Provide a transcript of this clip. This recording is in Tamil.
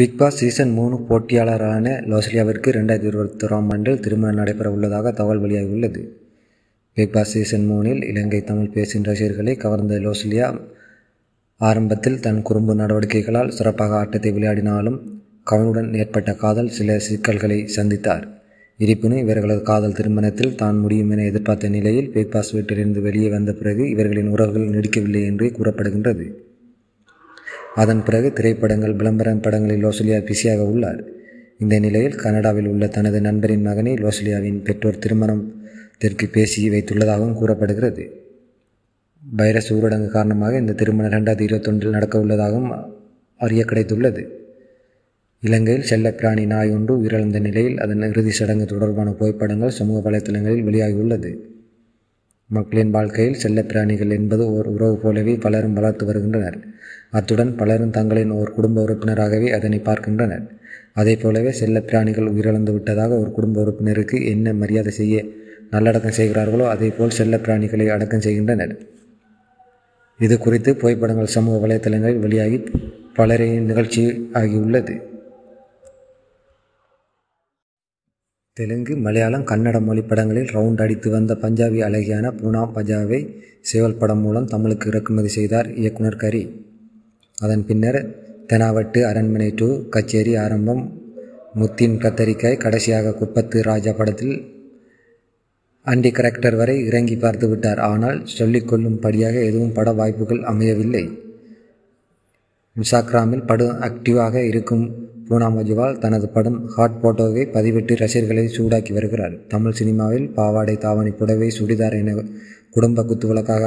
பிக் பாஸ் சீசன் மூணு போட்டியாளரான லோஸ்லியாவிற்கு ரெண்டாயிரத்தி ஒராம் ஆண்டில் திருமணம் நடைபெற உள்ளதாக தகவல் வெளியாகியுள்ளது பிக் பாஸ் சீசன் மூணில் இலங்கை தமிழ் பேசும் ரசிகர்களை கவர்ந்த லோஸ்லியா ஆரம்பத்தில் தன் குறும்பு நடவடிக்கைகளால் சிறப்பாக ஆட்டத்தை விளையாடினாலும் கவனுடன் ஏற்பட்ட காதல் சில சிக்கல்களை சந்தித்தார் இருப்பினும் இவர்களது காதல் திருமணத்தில் தான் முடியும் என எதிர்பார்த்த நிலையில் பிக் பாஸ் வீட்டிலிருந்து வெளியே வந்த பிறகு இவர்களின் உறவுகள் நீடிக்கவில்லை என்றே கூறப்படுகின்றது அதன் பிறகு திரைப்படங்கள் விளம்பரம் படங்களில் லோசலியா பிஸியாக உள்ளார் இந்த நிலையில் கனடாவில் உள்ள தனது நண்பரின் மகனை லோசலியாவின் பெற்றோர் திருமணம் தெற்கு பேசி வைத்துள்ளதாகவும் கூறப்படுகிறது வைரஸ் ஊரடங்கு காரணமாக இந்த திருமணம் ரெண்டாயிரத்தி இருபத்தொன்றில் நடக்க உள்ளதாகவும் அறிய கிடைத்துள்ளது இலங்கையில் செல்லப்பிராணி நாய் ஒன்று உயிரிழந்த நிலையில் அதன் இறுதி சடங்கு தொடர்பான புகைப்படங்கள் சமூக வலைத்தளங்களில் வெளியாகியுள்ளது மக்களின் வாழ்க்கையில் செல்லப்பிராணிகள் என்பது ஓர் உறவு போலவே பலரும் வளர்த்து வருகின்றனர் அத்துடன் பலரும் தங்களின் ஓர் குடும்ப உறுப்பினராகவே அதனை பார்க்கின்றனர் அதே போலவே செல்லப்பிராணிகள் உயிரிழந்து விட்டதாக ஒரு குடும்ப உறுப்பினருக்கு என்ன மரியாதை செய்ய நல்லடக்கம் செய்கிறார்களோ அதே செல்ல செல்லப்பிராணிகளை அடக்கம் செய்கின்றனர் இது குறித்து புகைப்படங்கள் சமூக வலைத்தளங்களில் வெளியாகி பலரின் நிகழ்ச்சி ஆகியுள்ளது தெலுங்கு மலையாளம் கன்னட மொழி படங்களில் ரவுண்ட் அடித்து வந்த பஞ்சாபி அழகியான பூனா பஜாவை சேவல் படம் மூலம் தமிழுக்கு இறக்குமதி செய்தார் இயக்குனர் கரி அதன் பின்னர் தெனாவட்டு அரண்மனை டூ கச்சேரி ஆரம்பம் முத்தின் கத்தரிக்காய் கடைசியாக குப்பத்து ராஜா படத்தில் அண்டி கரெக்டர் வரை இறங்கி பார்த்து விட்டார் ஆனால் சொல்லிக்கொள்ளும்படியாக எதுவும் பட வாய்ப்புகள் அமையவில்லை இன்ஸ்டாகிராமில் படம் ஆக்டிவாக இருக்கும் பூனா மோஜிவால் தனது படம் ஹாட் போட்டோவை பதிவிட்டு ரசிகர்களை சூடாக்கி வருகிறார் தமிழ் சினிமாவில் பாவாடை தாவணி புடவை சுடிதார் என குடும்ப குத்துவிளக்காக